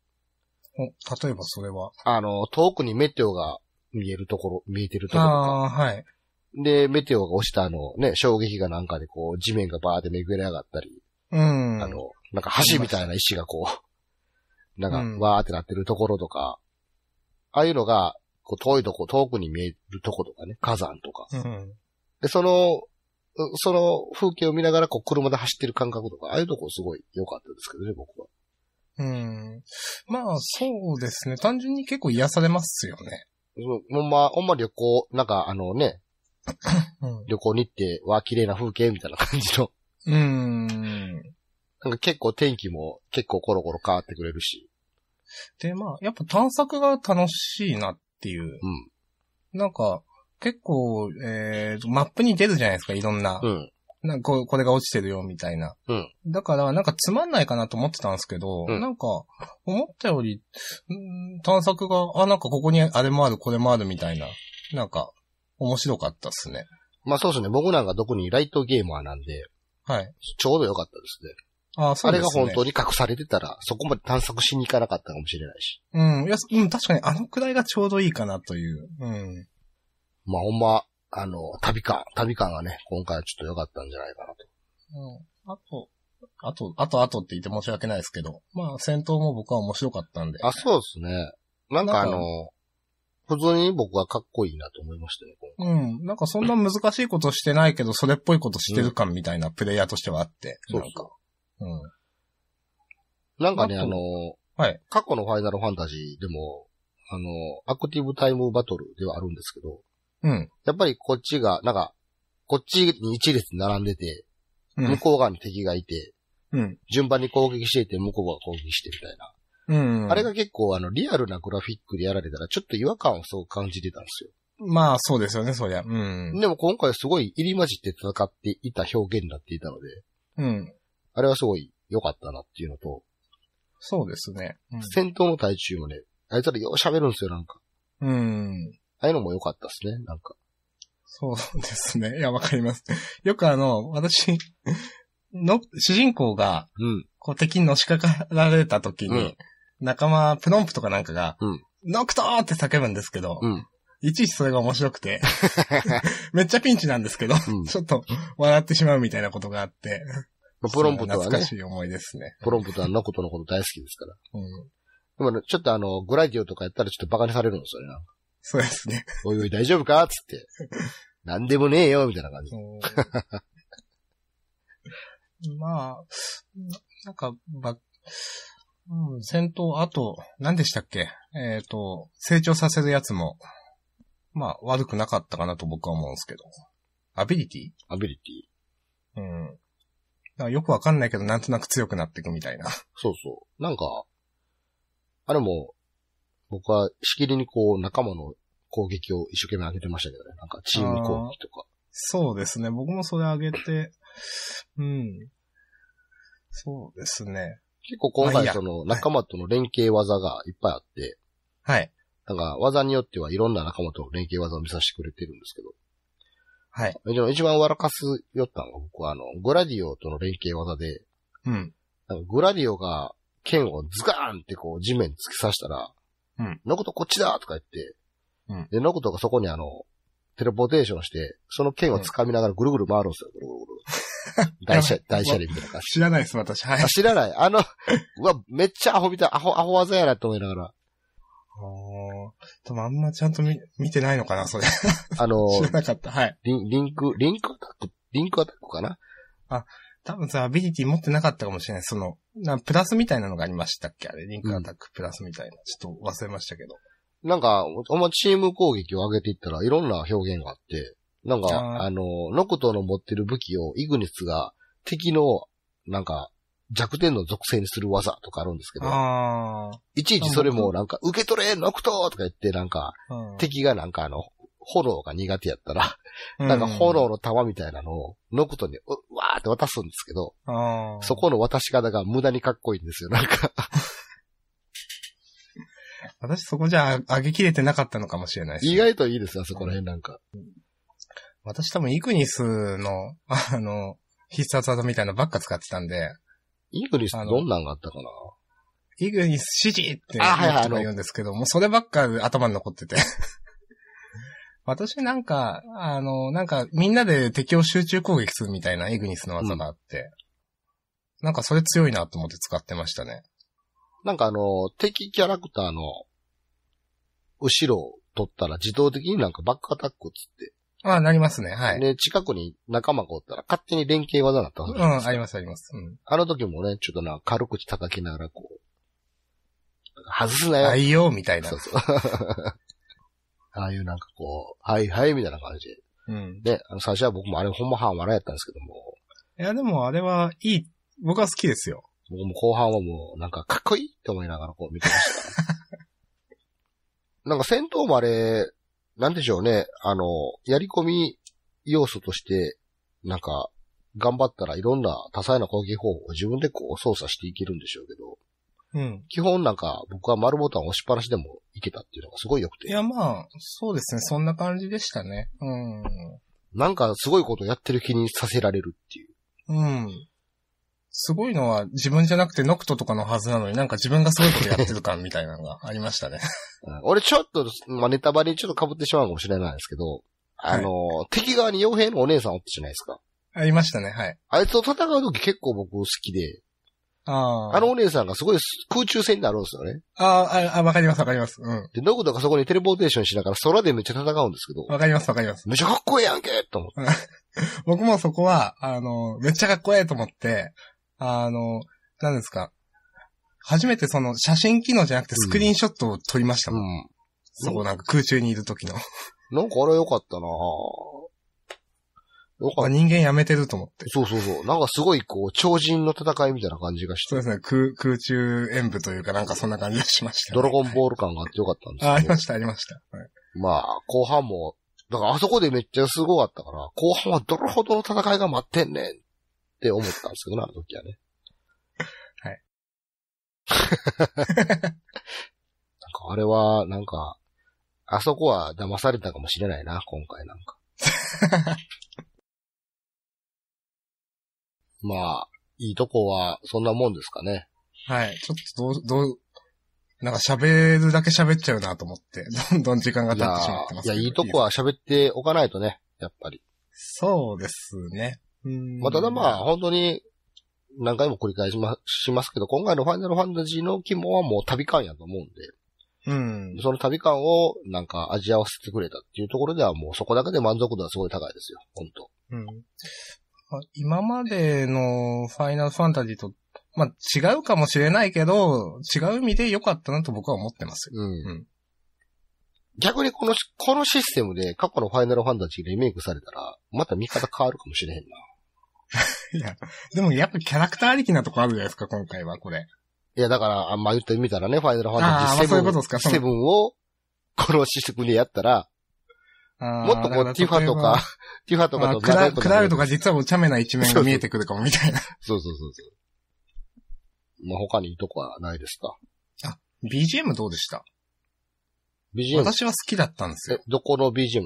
S2: 例えばそれは
S1: あの、遠くにメテオが見えるところ、見えてるところとああ、はい。で、メテオが落ちたあのね、衝撃がなんかでこう、地面がバーってめぐれ上がったり。
S2: うん。あの、
S1: なんか橋みたいな石がこう、なんか、わーってなってるところとか、うん、ああいうのが、こう、遠いとこ、遠くに見えるとことかね、火山とか。うん。で、その、その風景を見ながら、こう、車で走ってる感覚とか、ああいうとこすごい良かったですけどね、僕は。
S2: うん。まあ、そうですね。単純に結構癒されますよね。ほ
S1: んま、ほんま旅行、なんかあのね、うん、旅行に行って、わ、綺麗な風景み
S2: たいな感じの。うん。なんか結構天気も
S1: 結構コロコロ変わっ
S2: てくれるし。で、まあ、やっぱ探索が楽しいなっていう。うん。なんか、結構、えー、マップに出るじゃないですか、いろんな。うん。なんかこ、これが落ちてるよ、みたいな。うん。だから、なんかつまんないかなと思ってたんですけど、うん、なんか、思ったより、ん探索が、あ、なんかここにあれもある、これもある、みたいな。なんか、面白かったっすね。まあそうですね。僕なんか特にライトゲーマ
S1: ーなんで、はい。ちょうど良かったですね。
S2: あそうですね。あれが本当に
S1: 隠されてたら、そこまで探索しに行かなかったかもしれないし。
S2: うん。いや、うん、確かにあのくらいがちょうどいいかなという。
S1: うん。まあ、ほんま、あの、旅感、旅感がね、今回はちょっと良かったんじゃないかなと。
S2: うん。あと、
S1: あと、あと、あとって言って申し訳ないですけど、
S2: まあ、戦闘も僕は面白かったんで。
S1: あ、そうですね。なんかあの、普通に僕はかっこいいなと思いまし
S2: たね、うん。なんかそんな難しいことしてないけど、それっぽいことしてる感みたいなプレイヤーとしてはあって。うなんか。そうか。う
S1: うん。なんかね、あの、はい。過去のファイナルファンタジーでも、あの、アクティブタイムバトルではあるんですけど、うん。やっぱりこっちが、なんか、こっちに一列並んでて、向こう側に敵がいて、うん。順番に攻撃していて、向こうが攻撃してみたいな。うん、うん。あれが結構、あの、リアルなグラフィックでやられたら、ちょっと違和感をそう感じてたんですよ。まあ、そうですよね、そりゃ。うん。でも今回すごい入り混じって戦っていた表現になっていたので、うん。あれはすごい良かったなっていうのと、そうですね。うん、戦闘の対中もね、あいつらよう喋るんですよ、なんか。
S2: うん。ああいうのも良かったですね、なんか。そうですね。いや、わかります。よくあの、私の、主人公が、うん、こう敵にのしかかられた時に、うん、仲間、プロンプとかなんかが、うん、ノクトーって叫ぶんですけど、うん、いちいちそれが面白くて、めっちゃピンチなんですけど、うん、ちょっと笑ってしまうみたいなことがあって、
S1: まあ、プロンプとはね。懐かし
S2: い思いですね。プロ
S1: ンプとはノクトのこと大好きですから。うん。でもね、ちょっとあの、グラディオとかやったらちょっと馬鹿にされるんですよね。そうですね。おいおい大丈夫かつって。な んでもねえよ、みたいな感じ。
S2: まあ、なんか、ば、うん、戦闘、あと、何でしたっけえっ、ー、と、成長させるやつも、まあ、悪くなかったかなと僕は思うんですけど。アビリティアビリティうん。だよくわかんないけど、なんとなく強くなっていくみたいな。そうそう。なんか、あれも、僕はしきりにこう仲間の攻
S1: 撃を一生懸命上げてましたけどね。なんかチーム攻
S2: 撃とか。そうですね。僕もそれ上げて、うん。そうですね。結構今回その
S1: 仲間との連携技がいっぱいあって。はい。なんか技によってはいろんな仲間との連携技を見させてくれてるんですけど。はい。一番笑かすよったのが僕はあの、グラディオとの連携技で。うん。なんかグラディオが剣をズガーンってこう地面突き刺したら、うん。ノこトこっちだとか言って、うん。で、ノこトがそこにあの、テレポーテーションして、その剣を掴みながらぐるぐる回るんですよ、ぐるぐるぐ
S2: る。大 車、大車輪みたいな感じ。知らないです、私。
S1: はい。知らない。あの、うわ、めっちゃアホみたい、アホ、アホ技やなって思いながら。
S2: おでもあんまちゃんと見、見てないのかな、それ。あのー、知らなかった。はい。リンリンク、リンクアタック、リンクアタックかなあ、多分さ、アビリティ持ってなかったかもしれない、その、な、プラスみたいなのがありましたっけあれ、リンクアタックプラスみたいな。ちょっと忘れましたけど。
S1: なんか、おまチーム攻撃を上げていったらいろんな表現があって、なんか、ああの、ノクトの持ってる武器をイグニスが敵の、なんか、弱点の属性にする技とかあるんですけど、
S2: いちいちそれもな
S1: んか、受け取れノクトとか言ってなんか、敵がなんかあの、フォローが苦手やったら、なんかフォローの玉みたいなのを、ノクトに、うわーって渡すんですけど、そこの渡し方が無駄にかっこいいんですよ、なんか
S2: 私そこじゃ上げきれてなかったのかもしれないです、ね、意外といいですよ、そこら辺なんか。うん、私多分イグニスの、あの、必殺技みたいなばっか使ってたんで。イグニスどんなんがあったかなイグニス指示って言うんですけど、もうそればっか頭に残ってて 私なんか、あの、なんか、みんなで敵を集中攻撃するみたいなエグニスの技があって、うん、なんかそれ強いなと思って使ってましたね。
S1: なんかあの、敵キャラクターの、後ろを取ったら自動的になんかバックアタックつって。ああ、なりますね、はい。で、近くに仲間がおったら勝手に連携技だなったですうん、ありますあります。うん。あの時もね、ちょっとな、軽口叩きながらこう、外すなよ。あいよ、みたいな。そうそうああいうなんかこう、はいはいみたいな感じうん。で、あの最初は僕もあれほんま半笑いやったんですけども。いやでもあ
S2: れはいい、僕は好きです
S1: よ。僕も後半はもうなんかかっこいいって思いながらこう見てました。なんか戦闘もあれ、なんでしょうね、あの、やり込み要素として、なんか、頑張ったらいろんな多彩な攻撃方法を自分でこう操作していけるんでしょうけど、うん。基本なんか僕は丸ボタン押しっぱなしでもいけたっていうのがすごい良く
S2: て。いやまあ、そうですね。そんな感じでしたね。うん。
S1: なんかすごいことやってる気にさせられるっていう。
S2: うん。すごいのは自分じゃなくてノクトとかのはずなのになんか自分がすごいことやってる感みたいなのがありましたね。
S1: 俺ちょっと、まあ、ネタバレにちょっと被ってしまうかもしれないですけど、あの、はい、敵側に傭兵のお姉さんおったじゃないですか。
S2: ありましたね、はい。
S1: あいつと戦う時結構僕好きで。ああのお姉さんがすごい空中戦になるんですよね。
S2: ああ、あわかりますわかります。うん。
S1: で、ノグどこ、そこにテレポーテーションしながら空でめっちゃ戦うんですけど。
S2: わかりますわかります。めっちゃかっ
S1: こええやんけと思っ
S2: て。僕もそこは、あの、めっちゃかっこええと思って、あの、何ですか。初めてその写真機能じゃなくてスクリーンショットを撮りましたもん。うん、うん、そう、なんか空中にいる時の。なんかあれ良かったなぁ。僕は人間やめてると思って。そ
S1: うそうそう。なんかすごいこう、超人の戦いみたいな感じがして。そうですね。空、空中演舞というかなんかそんな感じがしました、ね、ドラゴンボール感があってよかったんですけ
S2: ど、あ、ありました、ありました。は
S1: い、まあ、後半も、だからあそこでめっちゃすごかったから、後半はどれほどの戦いが待ってんねんって思ったんですけどな、あの時はね。はい。なんかあれは、なんか、あそこは騙されたかもしれないな、今回なんか。まあ、いいとこは、そんなもんですかね。
S2: はい。ちょっとどう、どう、なんか喋るだけ喋っちゃうなと思って、どんどん時間が経ってしまってます、ねい、いや、いいとこは
S1: 喋っておかないとね、やっぱり。
S2: そうで
S1: すね。うんまあ、ただまあ、本当に、何回も繰り返しま、しますけど、今回のファイナルファンタジーの肝はもう旅感やと思うんで。うん。その旅感をなんか味合わせてくれたっていうところではもうそこだけで満足度はすごい高いですよ。本当
S2: うん。今までのファイナルファンタジーと、まあ、違うかもしれないけど、違う意味で良かったなと僕は思ってます。うん。うん、逆にこの、このシ
S1: ステムで過去のファイナルファンタジーリメイクされたら、また見方変わるかもしれへんな。
S2: いや、でもやっぱキャラクターありきなとこあるじゃないですか、今回はこれ。
S1: いや、だから、あんま言ってみたらね、ファイナルファンタジー7。あ、そういうことですか、セブンを、このシステムでやったら、
S2: もっとこう、ティファとか、ティファとかとか。クラウルとか実はお茶目な一面が見えてくるかもみた
S1: いな。そうそうそうそう。まあ、他にいいとこはないですか
S2: あ、BGM どうでした ?BGM? 私は好きだったんですよ。どこの BGM?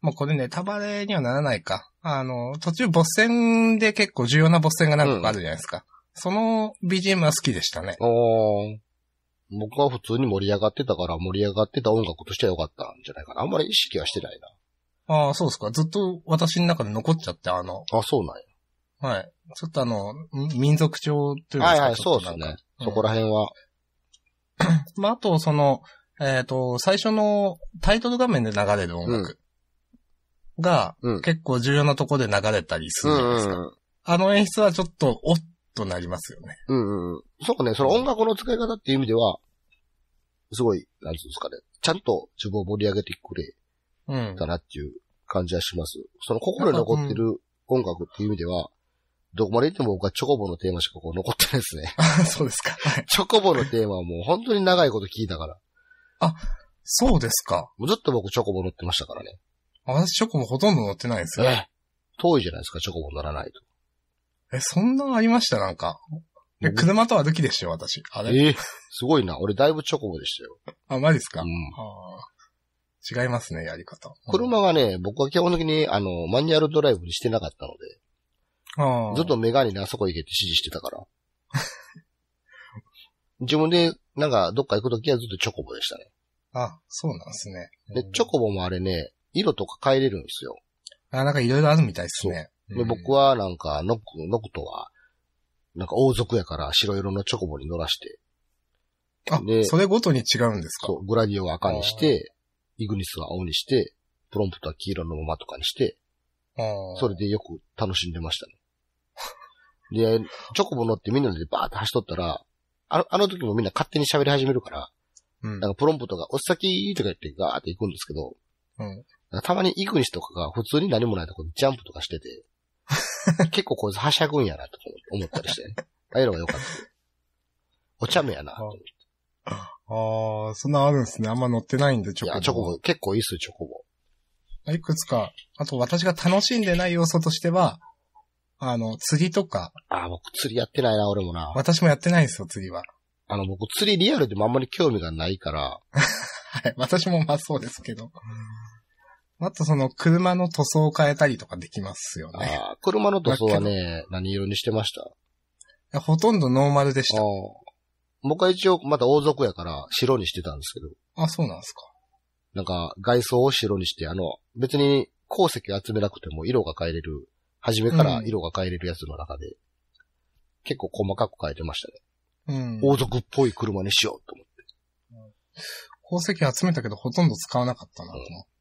S2: まあ、これネタバレにはならないか。あの、途中ボス戦で結構重要なボス戦が何個かあるじゃないですか。うん、その BGM は好きでしたね。お
S1: ー。僕は普通に盛り上がってたから、盛り上がってた音楽としては良かったんじゃないかな。あんまり意識はしてないな。
S2: ああ、そうですか。ずっと私の中で残っちゃって、あの。あ、そうなんや。はい。ちょっとあの、民族調というか。はいはい、そうです
S1: ね。そこら辺は。
S2: まあ、あと、その、えっ、ー、と、最初のタイトル画面で流れる音楽が、うん、結構重要なとこで流れたりするじゃないですか。うんうんうん、あの演出はちょっと、おっとなりますよね。うんうん。そうかね、その音楽の使
S1: い方っていう意味では、すごい、なんつうんですかね、ちゃんと自分を盛り上げてくれたなっていう感じはします。うん、その心に残ってる音楽っていう意味では、どこまで行っても僕はチョコボのテーマしかこう残ってないですね。そうですか。チョコボのテーマはもう本当に長いこと聞いたから。あ、そうですか。もうずっと僕チョコ
S2: ボ乗ってましたからね。私チョコボほとんど乗ってないですよ、ね。遠いじゃないですか、チョコボ乗らないと。え、そんなありましたなんか。車とは武器でしたよ、私。あれええー、すごいな。俺だいぶチョコボでしたよ。あ、マジっすか、うん、違いますね、やり方。
S1: 車はね、僕は基本的に、あの、マニュアルドライブにしてなかったので。あ。ずっとメガネであそこ行けって指示してたから。自分で、なんか、どっか行くときはずっとチョコボでしたね。
S2: あ、そうなんですね。
S1: で、チョコボもあれね、色とか変えれるんですよ。あ、なんかいろいろあるみたいですね。で、僕はなんか、ノク、ノクとは、なんか王族やから白色のチョコボに乗らして。あ、それごとに違うんですかそう、グラディオは赤にして、イグニスは青にして、プロンプトは黄色のままとかにして、それでよく楽しんでましたね。で、チョコボ乗ってみんなでバーって走っとったら、ああの時もみんな勝手に喋り始めるから、うん、なんかプロンプトがおっ先とか言ってガーって行くんですけど、うん、たまにイグニスとかが普通に何もないとこにジャンプとかしてて、結構こいつはしゃぐんやなと思ったりしてね。ああいうのが良かった。お茶目やな
S2: と思って。ああ、そんなあるんですね。あんま乗ってないんで、チョコボ。チョコボ、結構いいっすよ、チョコボ。いくつか、あと私が楽しんでない要素としては、あの、釣りとか。
S1: ああ、僕釣りやってないな、俺もな。
S2: 私もやってないんですよ、釣りは。
S1: あの、僕釣りリアルでもあんまり興味がないから。
S2: はい、私もまあそうですけど。あとその車の塗装を変えたりとかできますよね。ああ、車の塗装はね、何色にしてましたほとんどノーマルでした。僕は
S1: 一応まだ王族やから白にしてたんですけど。あ、そうなんですか。なんか外装を白にして、あの、別に鉱石集めなくても色が変えれる、初めから色が変えれるやつの中で、うん、結構細かく変えてましたね。うん。王族っぽい車にしようと思って。う
S2: ん、宝石集めたけどほとんど使わなかったなと思って。うん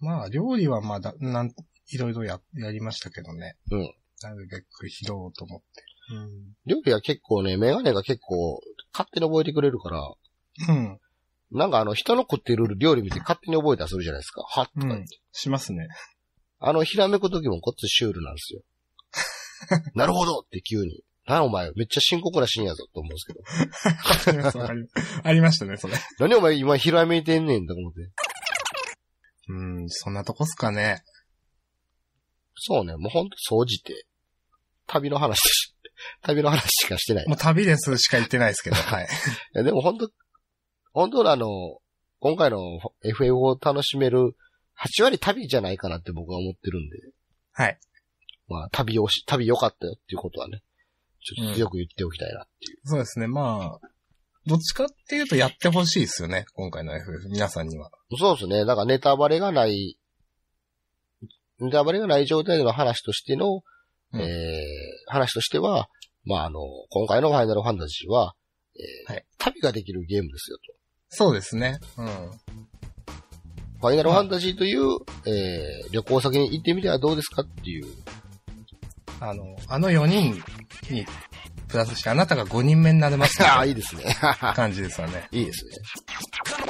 S2: まあ、料理はまだ、なん、いろいろや、やりましたけどね。うん。なるべく拾おうと思って。うん。
S1: 料理は結構ね、メガネが結構、勝手に覚えてくれるから。うん。なんかあの、人の食ってる料理見て勝手に覚えたりするじゃないですか。はっとうん、しますね。あの、ひらめく時もこっちシュールなんですよ。なるほどって急に。なあお前、めっちゃ深刻なシーンやぞと思うんです
S2: けど。ありましたね、それ。
S1: 何お前今ひらめいてんねんと思って。うん、そんなとこっすかね。そうね、もうほんと総じて、旅の話し、旅の話しかしてない。もう旅ですしか言ってないですけど、はい。やでもほんと、ほんとあの、今回の FF を楽しめる8割旅じゃないかなって僕は思ってるんで。はい。まあ、旅をし、旅良かったよっていうことはね、ちょっと強く言っておきたいなっていう。うん、そうです
S2: ね。まあ、どっちかっていうとやってほしいですよね。今回の FF、皆
S1: さんには。そうですね。だからネタバレがない、ネタバレがない状態での話としての、うん、えー、話としては、まあ、あの、今回のファイナルファンタジーは、えー、はい、旅ができるゲームですよと。そうですね。うん。ファイナルファンタジーという、えー、旅行先に行ってみてはどうですかっ
S2: ていうあの、あの4人に、プラスして、あなたが5人目になれますかああ、いいですね。感じですよね。いいですね。